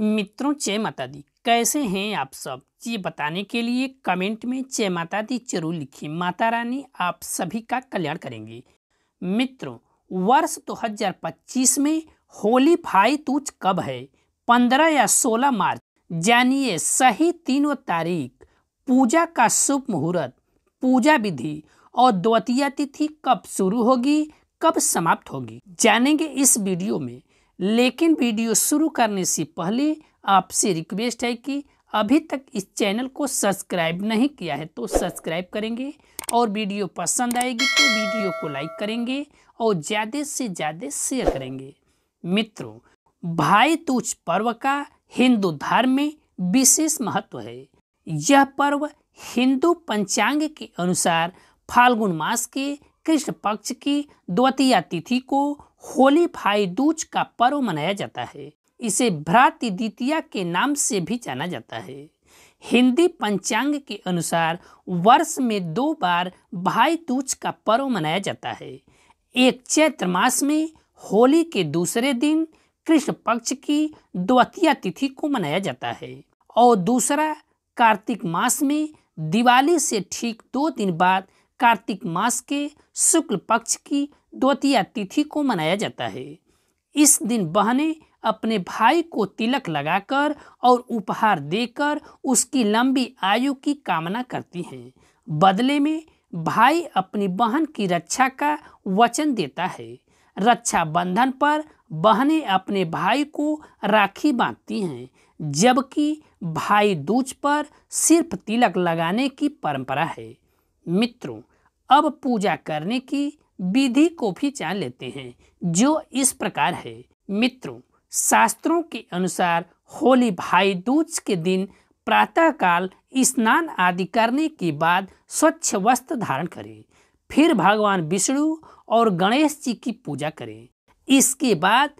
मित्रों जय माता दी कैसे हैं आप सब ये बताने के लिए कमेंट में जय माता दी जरूर लिखिए माता रानी आप सभी का कल्याण करेंगे मित्रों वर्ष 2025 में होली भाई तूज कब है 15 या 16 मार्च जानिए सही तीनों तारीख पूजा का शुभ मुहूर्त पूजा विधि और द्वितीय तिथि कब शुरू होगी कब समाप्त होगी जानेंगे इस वीडियो में लेकिन वीडियो शुरू करने से पहले आपसे रिक्वेस्ट है कि अभी तक इस चैनल को सब्सक्राइब नहीं किया है तो सब्सक्राइब करेंगे और वीडियो पसंद आएगी तो वीडियो को लाइक करेंगे और ज़्यादा से ज़्यादा शेयर करेंगे मित्रों भाई दूज पर्व का हिंदू धर्म में विशेष महत्व है यह पर्व हिंदू पंचांग के अनुसार फाल्गुन मास के कृष्ण पक्ष की द्वितीया तिथि को होली भाई दूज का पर्व मनाया जाता है इसे भ्राति द्वितीया के नाम से भी जाना जाता है हिंदी पंचांग के अनुसार वर्ष में दो बार भाई दूज का पर्व मनाया जाता है एक चैत्र मास में होली के दूसरे दिन कृष्ण पक्ष की द्वितीया तिथि को मनाया जाता है और दूसरा कार्तिक मास में दिवाली से ठीक दो दिन बाद कार्तिक मास के शुक्ल पक्ष की द्वितीय तिथि को मनाया जाता है इस दिन बहने अपने भाई को तिलक लगाकर और उपहार देकर उसकी लंबी आयु की कामना करती हैं बदले में भाई अपनी बहन की रक्षा का वचन देता है रक्षाबंधन पर बहनें अपने भाई को राखी बांधती हैं जबकि भाई दूज पर सिर्फ तिलक लगाने की परंपरा है मित्रों अब पूजा करने की विधि को भी जान लेते हैं जो इस प्रकार है मित्रों शास्त्रों के अनुसार होली भाई दूज के दिन प्रातःकाल स्नान आदि करने के बाद स्वच्छ वस्त्र धारण करें फिर भगवान विष्णु और गणेश जी की पूजा करें इसके बाद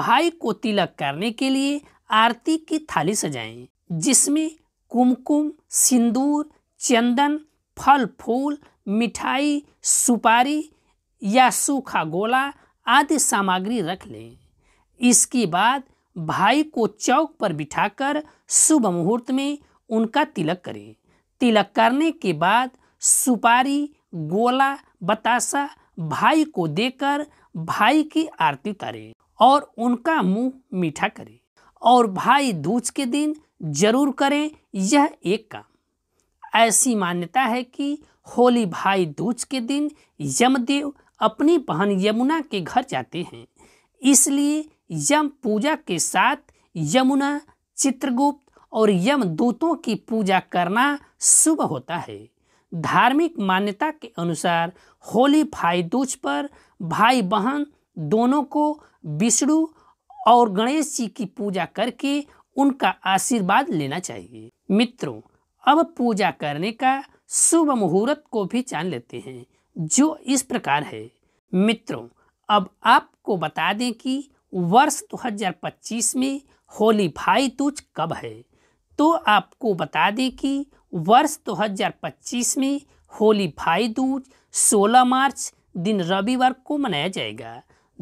भाई को तिलक करने के लिए आरती की थाली सजाएं जिसमें कुमकुम सिंदूर चंदन फल फूल मिठाई सुपारी या सूखा गोला आदि सामग्री रख लें इसके बाद भाई को चौक पर बिठाकर शुभ मुहूर्त में उनका तिलक करें तिलक करने के बाद सुपारी गोला बतासा भाई को देकर भाई की आरती करें और उनका मुंह मीठा करें और भाई दूज के दिन जरूर करें यह एक काम ऐसी मान्यता है कि होली भाई दूज के दिन यमदेव अपनी बहन यमुना के घर जाते हैं इसलिए यम पूजा के साथ यमुना चित्रगुप्त और यमदूतों की पूजा करना शुभ होता है धार्मिक मान्यता के अनुसार होली भाई दूज पर भाई बहन दोनों को विष्णु और गणेश जी की पूजा करके उनका आशीर्वाद लेना चाहिए मित्रों अब पूजा करने का शुभ मुहूर्त को भी जान लेते हैं जो इस प्रकार है मित्रों अब आपको बता दें कि वर्ष 2025 में होली भाई दूज कब है तो आपको बता दें कि वर्ष 2025 में होली भाई दूज 16 मार्च दिन रविवार को मनाया जाएगा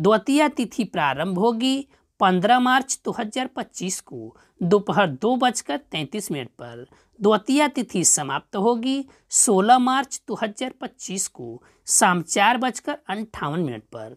द्वितीय तिथि प्रारंभ होगी 15 मार्च 2025 को दोपहर दो, बजकर तैंतीस मिनट पर द्वितीय तिथि समाप्त होगी 16 मार्च 2025 को शाम चार बजकर अंठावन मिनट पर